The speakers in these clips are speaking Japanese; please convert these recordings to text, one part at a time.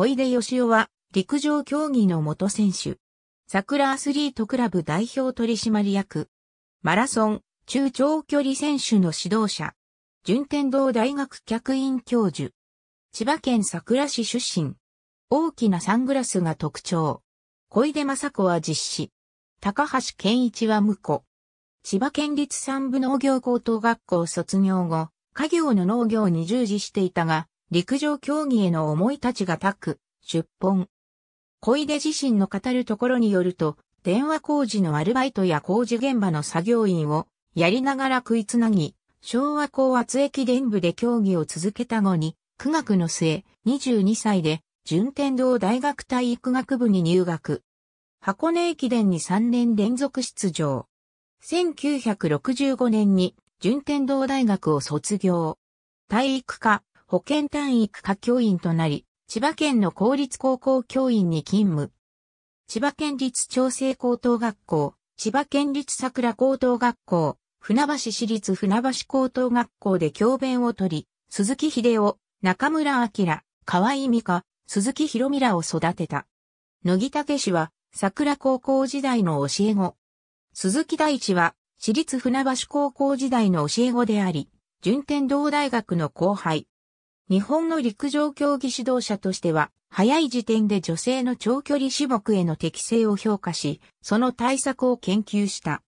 小出義夫は陸上競技の元選手。桜アスリートクラブ代表取締役。マラソン、中長距離選手の指導者。順天堂大学客員教授。千葉県桜市出身。大きなサングラスが特徴。小出雅子は実施。高橋健一は婿。千葉県立三部農業高等学校卒業後、家業の農業に従事していたが、陸上競技への思いたちがタッ出本。小出自身の語るところによると、電話工事のアルバイトや工事現場の作業員をやりながら食いつなぎ、昭和高圧駅伝部で競技を続けた後に、苦学の末、22歳で順天堂大学体育学部に入学。箱根駅伝に3年連続出場。1965年に順天堂大学を卒業。体育科、保健体育科教員となり、千葉県の公立高校教員に勤務。千葉県立調整高等学校、千葉県立桜高等学校、船橋市立船橋高等学校で教鞭を取り、鈴木秀夫、中村明、河井美香、鈴木博美らを育てた。野木武氏は桜高校時代の教え子。鈴木大地は私立船橋高校時代の教え子であり、順天堂大学の後輩、日本の陸上競技指導者としては、早い時点で女性の長距離種目への適性を評価し、その対策を研究した。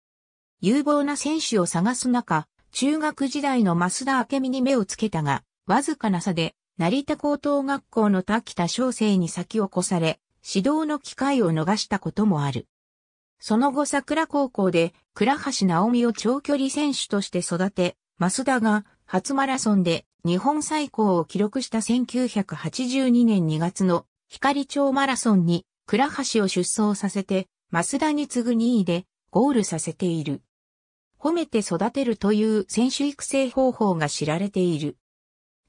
有望な選手を探す中、中学時代の増田明美に目をつけたが、わずかな差で、成田高等学校の滝田翔生に先を越され、指導の機会を逃したこともある。その後桜高校で倉橋直美を長距離選手として育て、増田が初マラソンで日本最高を記録した1982年2月の光町マラソンに倉橋を出走させて、増田に次ぐ2位でゴールさせている。褒めて育てるという選手育成方法が知られている。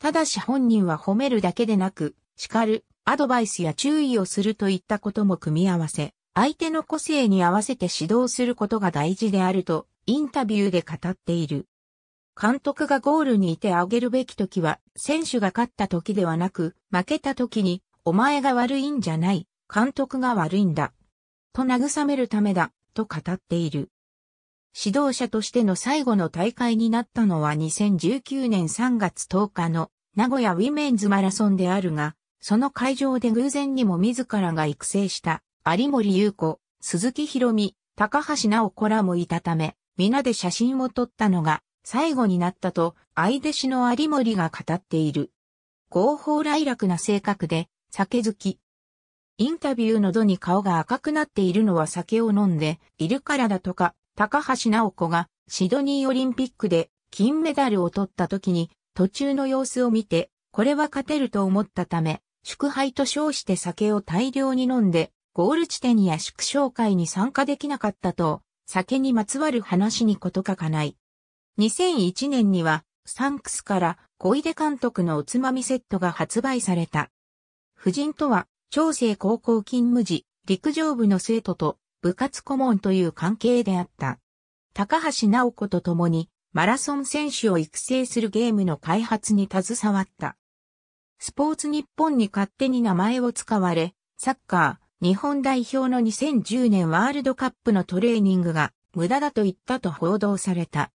ただし本人は褒めるだけでなく、叱る、アドバイスや注意をするといったことも組み合わせ、相手の個性に合わせて指導することが大事であると、インタビューで語っている。監督がゴールにいてあげるべき時は、選手が勝った時ではなく、負けた時に、お前が悪いんじゃない、監督が悪いんだ。と慰めるためだ、と語っている。指導者としての最後の大会になったのは2019年3月10日の名古屋ウィメンズマラソンであるが、その会場で偶然にも自らが育成した有森優子、鈴木博美、高橋直子らもいたため、皆で写真を撮ったのが最後になったと、相弟子の有森が語っている。合法来楽な性格で、酒好き。インタビューの度に顔が赤くなっているのは酒を飲んでいるからだとか、高橋直子がシドニーオリンピックで金メダルを取った時に途中の様子を見て、これは勝てると思ったため、祝杯と称して酒を大量に飲んで、ゴール地点や祝勝会に参加できなかったと、酒にまつわる話に事欠かない。2001年には、サンクスから小出監督のおつまみセットが発売された。夫人とは、長生高校勤務時、陸上部の生徒と部活顧問という関係であった。高橋直子と共にマラソン選手を育成するゲームの開発に携わった。スポーツ日本に勝手に名前を使われ、サッカー、日本代表の2010年ワールドカップのトレーニングが無駄だと言ったと報道された。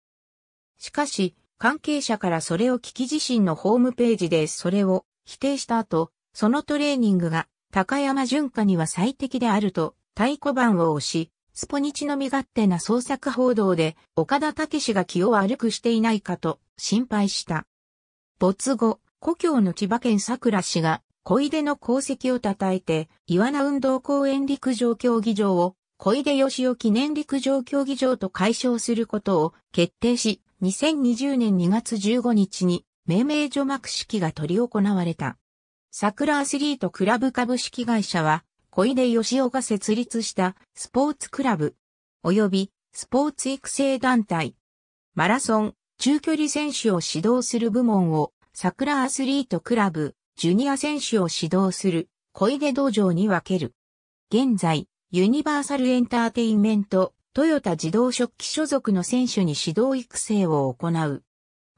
しかし、関係者からそれを聞き自身のホームページでそれを否定した後、そのトレーニングが高山淳香には最適であると太鼓判を押し、スポニチの身勝手な創作報道で岡田武史が気を悪くしていないかと心配した。没後、故郷の千葉県桜市が小出の功績を称えて、岩名運動公園陸上競技場を小出義雄記念陸上競技場と解消することを決定し、2020年2月15日に命名除幕式が執り行われた。桜アスリートクラブ株式会社は、小出義雄が設立したスポーツクラブ、及びスポーツ育成団体、マラソン、中距離選手を指導する部門を、桜アスリートクラブ、ジュニア選手を指導する、小出道場に分ける。現在、ユニバーサルエンターテインメント、トヨタ自動食器所属の選手に指導育成を行う。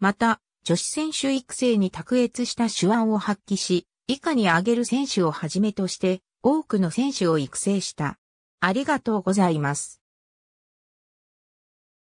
また、女子選手育成に卓越した手腕を発揮し、以下に挙げる選手をはじめとして、多くの選手を育成した。ありがとうございます。